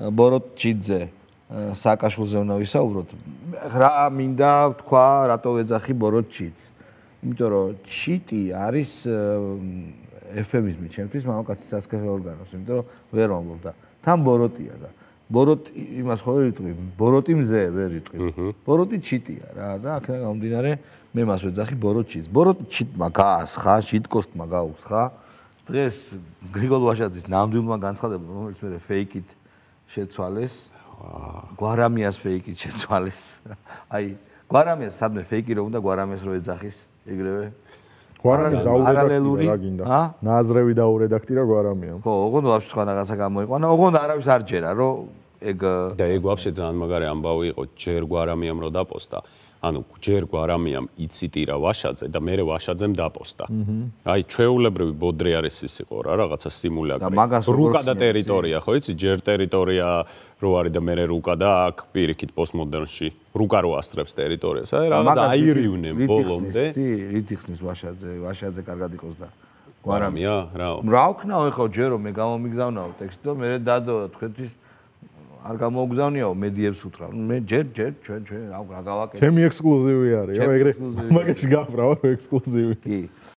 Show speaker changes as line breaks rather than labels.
ბოროტჩიძე საკაშულზე უნდა ვისაუბროთ. რა მინდა თქვა, რატო ეძახი ბოროტჩიც? იმიტომ რომ ჩიტი არის FM-ის მე ჩემთვის მამაკაცის ასკეთ ორგანოს, იმიტომ რომ ვერ მომბობ და თან ბოროტია და ბოროტი იმას ხო ვერიტყვი, ბოროტი მზე ვერიტყვი. ბოროტი ჩიტია რა და აქ გამიმდინარე მე მას ვეძახი ბოროტჩიც. ბოროტი ჩიტმა გაასხა, ჩიტკოსტმა გაუსხა. დღეს გრიგოლ ვაშაძის ნამდვილმა განცხადებამ, რომელიც მე ფეიკით შეცვალეს. გვარამიას ფეიკი შეცვალეს. აი, გვარამიას სადმე ფეიკი რომ უნდა გვარამიას რო ეძახის, ეგრევე გვარამი დაურედაქტირა რა გინდა? ა? ნაზრევი დაურედაქტირა გვარამიამ. ხო, ოღონდ ვაფშე სხვა რაღაცა გამოიყვანა, ოღონდ არავის არ ჯერა,
რომ ეგ და ეგ ვაფშე ძალიან მაგარი ამბავი იყო ჯერ გვარამიამ რო დაპოსტა ანუ ჯერ გვარამიამ იციტირა ვაშაძე და მე ვაშაძემ დაპოსტა აი ჩეულებრივი ბოდრე არის ის იყო რა რაღაცა სიმულაკრი რუკა და ტერიტორია ხო იცი ჯერ ტერიტორია რო არის და მე რუკა და აქ პირიქით პოსტმოდერნში რუკა რო ასტრებს ტერიტორიას აი რაღაცა აირიუნე ბოლომდე
ტი რიტიხნის ვაშაძე ვაშაძე კარგად იყოს და გვარამია რაო რა ვქნა ხო ჯერო მე გამომიგზავნაო ტექსტი და მე დადო თქვენთვის არ გამოგზავნიაო მედიებს უთრა. მე ჯერ ჯერ ჩვენ ჩვენ რა გავაკეთე. ჩემი ექსკლუზივი არის, ეგრე. მაგაში გაფრა, ექსკლუზივი. კი.